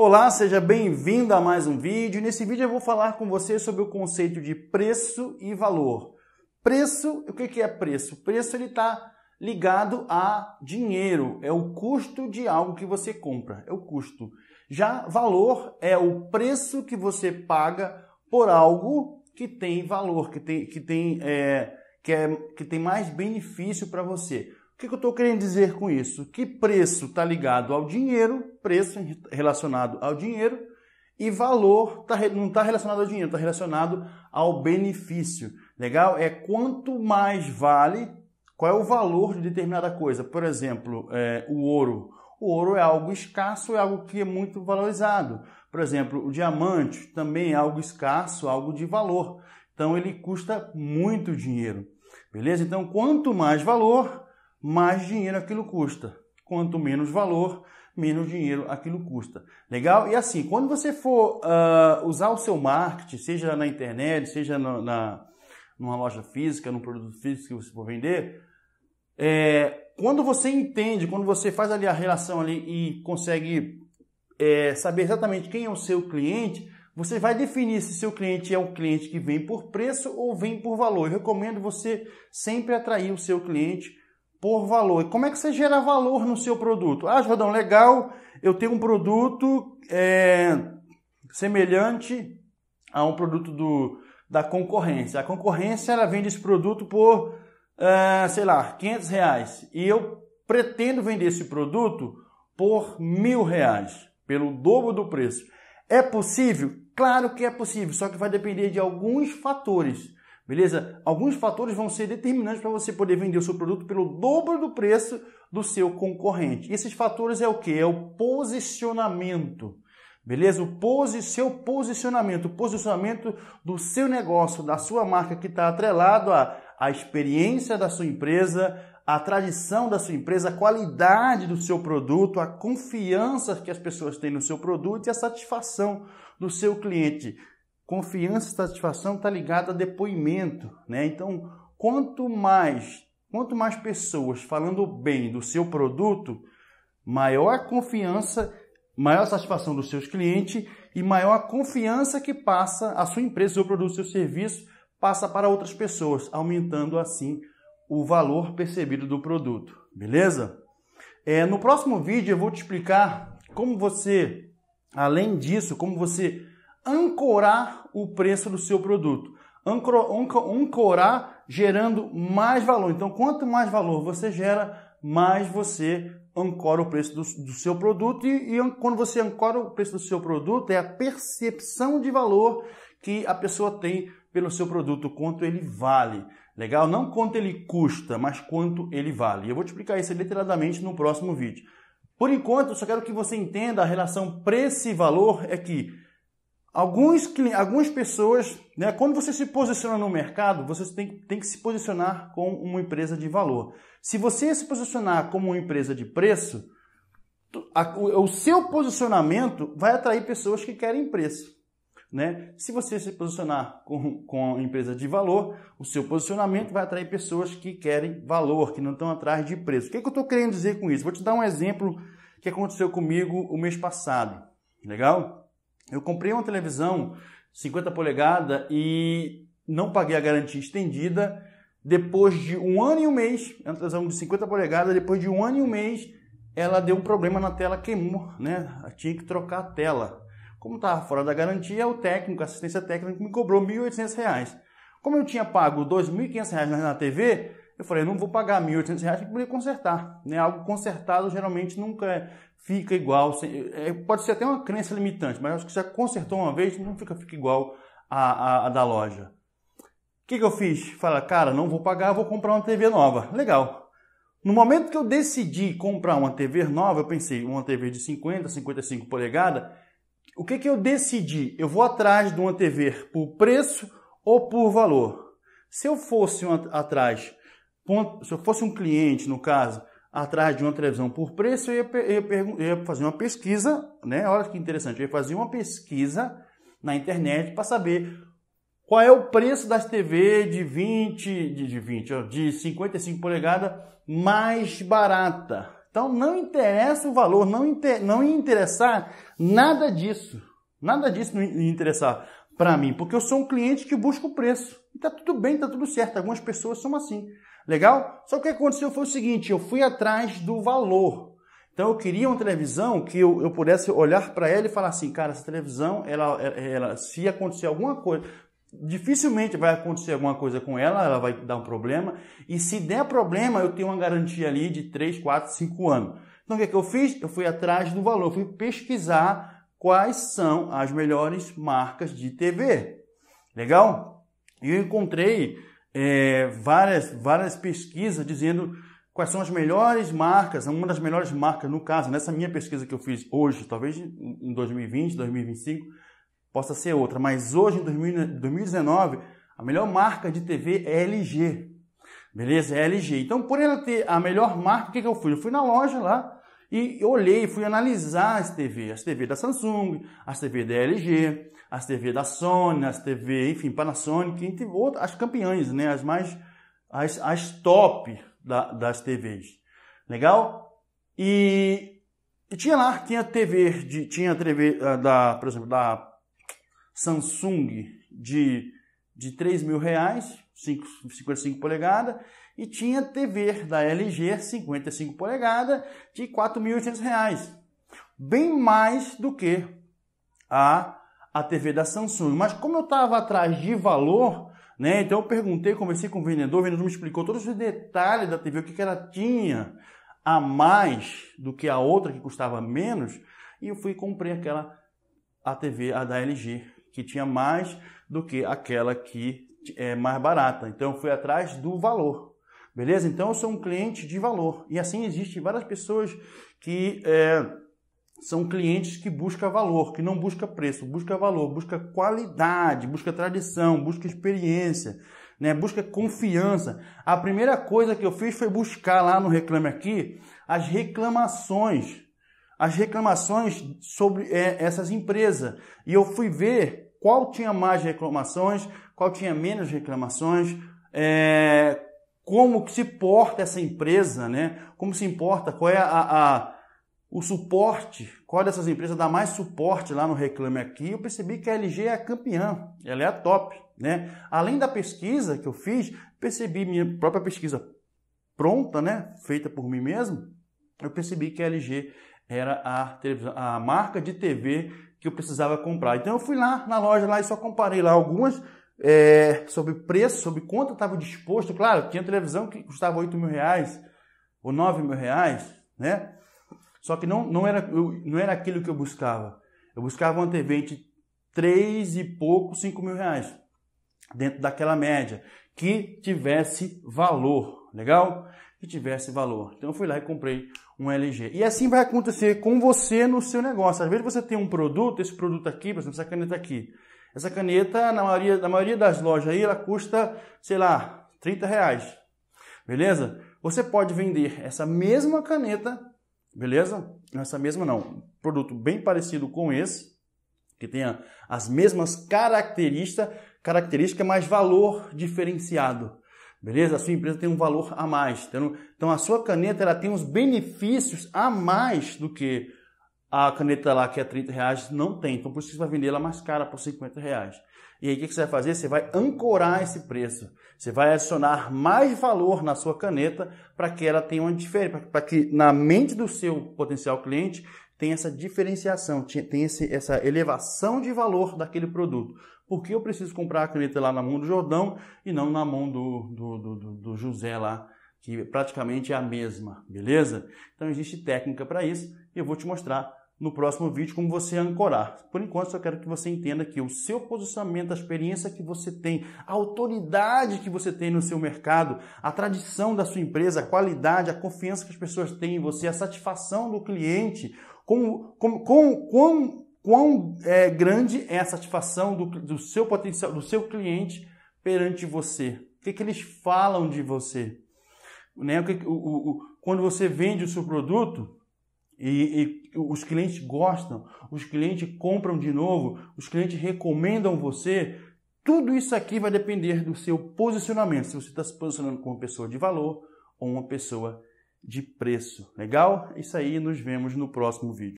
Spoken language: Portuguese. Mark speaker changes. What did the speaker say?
Speaker 1: Olá, seja bem-vindo a mais um vídeo. Nesse vídeo eu vou falar com você sobre o conceito de preço e valor. Preço, o que é preço? Preço ele está ligado a dinheiro, é o custo de algo que você compra, é o custo. Já valor é o preço que você paga por algo que tem valor, que tem, que tem, é, que é, que tem mais benefício para você. O que, que eu estou querendo dizer com isso? Que preço está ligado ao dinheiro, preço relacionado ao dinheiro, e valor tá, não está relacionado ao dinheiro, está relacionado ao benefício. Legal? É quanto mais vale, qual é o valor de determinada coisa. Por exemplo, é, o ouro. O ouro é algo escasso, é algo que é muito valorizado. Por exemplo, o diamante também é algo escasso, algo de valor. Então ele custa muito dinheiro. Beleza? Então, quanto mais valor, mais dinheiro aquilo custa. Quanto menos valor, menos dinheiro aquilo custa. Legal? E assim, quando você for uh, usar o seu marketing, seja na internet, seja na, numa loja física, num produto físico que você for vender, é, quando você entende, quando você faz ali a relação ali e consegue é, saber exatamente quem é o seu cliente, você vai definir se seu cliente é um cliente que vem por preço ou vem por valor. Eu recomendo você sempre atrair o seu cliente por valor. E como é que você gera valor no seu produto? Ah, Jordão, legal, eu tenho um produto é, semelhante a um produto do, da concorrência. A concorrência ela vende esse produto por, é, sei lá, 500 reais. E eu pretendo vender esse produto por mil reais, pelo dobro do preço. É possível? Claro que é possível, só que vai depender de alguns fatores. Beleza? Alguns fatores vão ser determinantes para você poder vender o seu produto pelo dobro do preço do seu concorrente. E esses fatores é o que? É o posicionamento. Beleza? O seu posicionamento, o posicionamento do seu negócio, da sua marca que está atrelado à, à experiência da sua empresa, à tradição da sua empresa, à qualidade do seu produto, à confiança que as pessoas têm no seu produto e à satisfação do seu cliente. Confiança e satisfação está ligada a depoimento, né? Então, quanto mais, quanto mais pessoas falando bem do seu produto, maior a confiança, maior a satisfação dos seus clientes e maior a confiança que passa a sua empresa, seu produto, seu serviço passa para outras pessoas, aumentando assim o valor percebido do produto, beleza? É, no próximo vídeo eu vou te explicar como você, além disso, como você ancorar o preço do seu produto. Ancorar gerando mais valor. Então, quanto mais valor você gera, mais você ancora o preço do, do seu produto. E, e quando você ancora o preço do seu produto, é a percepção de valor que a pessoa tem pelo seu produto, quanto ele vale. Legal? Não quanto ele custa, mas quanto ele vale. Eu vou te explicar isso literalmente no próximo vídeo. Por enquanto, eu só quero que você entenda a relação preço e valor é que Alguns, algumas pessoas, né, quando você se posiciona no mercado, você tem, tem que se posicionar com uma empresa de valor. Se você se posicionar como uma empresa de preço, a, o, o, seu posicionamento vai atrair pessoas que querem preço. Né? Se você se posicionar com, com empresa de valor, o seu posicionamento vai atrair pessoas que querem valor, que não estão atrás de preço. O que, é que eu estou querendo dizer com isso? Vou te dar um exemplo que aconteceu comigo o mês passado. Legal? Eu comprei uma televisão 50 polegadas e não paguei a garantia estendida. Depois de um ano e um mês, é uma televisão de 50 polegadas, depois de um ano e um mês, ela deu um problema na tela, queimou, né? Eu tinha que trocar a tela. Como estava fora da garantia, o técnico, a assistência técnica, me cobrou R$ 1.800. Como eu tinha pago R$ 2.500 na TV, eu falei, não vou pagar R$ 1.800 para poder consertar. Né? Algo consertado geralmente nunca é, fica igual. É, pode ser até uma crença limitante, mas acho que já consertou uma vez, não fica, fica igual a, a, a da loja. O que, que eu fiz? Fala, cara, não vou pagar, vou comprar uma TV nova. Legal. No momento que eu decidi comprar uma TV nova, eu pensei, uma TV de 50, 55 polegadas, o que, que eu decidi? Eu vou atrás de uma TV por preço ou por valor? Se eu fosse uma, atrás se eu fosse um cliente, no caso, atrás de uma televisão por preço, eu ia, eu ia fazer uma pesquisa, né? Olha que interessante, eu ia fazer uma pesquisa na internet para saber qual é o preço das TV de 20, de, de 20, de 55 polegadas mais barata. Então não interessa o valor, não, inter, não ia interessar nada disso. Nada disso não ia interessar para mim, porque eu sou um cliente que busca o preço. E tá tudo bem, tá tudo certo. Algumas pessoas são assim. Legal? Só que o que aconteceu foi o seguinte: eu fui atrás do valor. Então eu queria uma televisão que eu, eu pudesse olhar para ela e falar assim, cara, essa televisão, ela, ela, se acontecer alguma coisa, dificilmente vai acontecer alguma coisa com ela, ela vai dar um problema. E se der problema, eu tenho uma garantia ali de 3, 4, 5 anos. Então o que, é que eu fiz? Eu fui atrás do valor, fui pesquisar quais são as melhores marcas de TV. Legal? E eu encontrei é, várias, várias pesquisas dizendo quais são as melhores marcas, uma das melhores marcas, no caso, nessa minha pesquisa que eu fiz hoje, talvez em 2020, 2025, possa ser outra, mas hoje, em 2019, a melhor marca de TV é LG. Beleza? É LG. Então, por ela ter a melhor marca, o que, que eu fui? Eu fui na loja lá, e olhei, fui analisar as TVs, as TV da Samsung, as TV da LG, as TV da Sony, as TV, enfim, Panasonic, entre outras, as campeãs, né? As mais, as, as top da, das TVs. Legal? E, e, tinha lá, tinha TV, de, tinha TV ah, da, por exemplo, da Samsung de, de 3 mil reais, 5, 55 polegadas, e tinha TV da LG 55 polegadas de R$ 4.800, bem mais do que a, a TV da Samsung. Mas como eu estava atrás de valor, né, então eu perguntei, conversei com o vendedor, o vendedor me explicou todos os detalhes da TV, o que, que ela tinha a mais do que a outra que custava menos, e eu fui e comprei aquela a TV a da LG que tinha mais do que aquela que é mais barata. Então eu fui atrás do valor. Beleza? Então eu sou um cliente de valor. E assim existem várias pessoas que é, são clientes que buscam valor, que não busca preço, busca valor, busca qualidade, busca tradição, busca experiência, né? busca confiança. A primeira coisa que eu fiz foi buscar lá no Reclame Aqui as reclamações. As reclamações sobre é, essas empresas. E eu fui ver qual tinha mais reclamações, qual tinha menos reclamações, é, como que se porta essa empresa, né? Como se importa, qual é a, a o suporte, qual dessas empresas dá mais suporte lá no Reclame Aqui, eu percebi que a LG é a campeã, ela é a top. Né? Além da pesquisa que eu fiz, percebi minha própria pesquisa pronta, né? feita por mim mesmo, eu percebi que a LG era a, a marca de TV que eu precisava comprar. Então eu fui lá na loja lá e só comparei lá algumas é, sobre preço, sobre quanto eu estava disposto. Claro, tinha televisão que custava 8 mil reais ou 9 mil reais, né? Só que não, não, era, eu, não era aquilo que eu buscava. Eu buscava uma TV de 3 e pouco, 5 mil reais, dentro daquela média, que tivesse valor, legal? Que tivesse valor. Então eu fui lá e comprei um LG. E assim vai acontecer com você no seu negócio. Às vezes você tem um produto, esse produto aqui, por exemplo, essa caneta aqui. Essa caneta, na maioria, na maioria das lojas aí, ela custa, sei lá, 30 reais. Beleza? Você pode vender essa mesma caneta, beleza? Essa mesma não, produto bem parecido com esse, que tenha as mesmas características, característica, mas valor diferenciado. Beleza? A sua empresa tem um valor a mais. Então, então a sua caneta ela tem uns benefícios a mais do que a caneta lá que é 30 reais não tem. Então por isso que você vai vender ela mais cara por 50 reais. E aí o que você vai fazer? Você vai ancorar esse preço. Você vai adicionar mais valor na sua caneta para que ela tenha uma diferença, para que na mente do seu potencial cliente tenha essa diferenciação, tenha essa elevação de valor daquele produto. Por que eu preciso comprar a caneta lá na mão do Jordão e não na mão do, do, do, do José lá, que praticamente é a mesma, beleza? Então existe técnica para isso e eu vou te mostrar no próximo vídeo como você ancorar. Por enquanto, só quero que você entenda que o seu posicionamento, a experiência que você tem, a autoridade que você tem no seu mercado, a tradição da sua empresa, a qualidade, a confiança que as pessoas têm em você, a satisfação do cliente, com, com, com, com quão é, grande é a satisfação do, do seu potencial, do seu cliente perante você. O que, que eles falam de você? Né? O que, o, o, quando você vende o seu produto, e, e, os clientes gostam, os clientes compram de novo, os clientes recomendam você. Tudo isso aqui vai depender do seu posicionamento, se você está se posicionando como uma pessoa de valor ou uma pessoa de preço. Legal? Isso aí, nos vemos no próximo vídeo.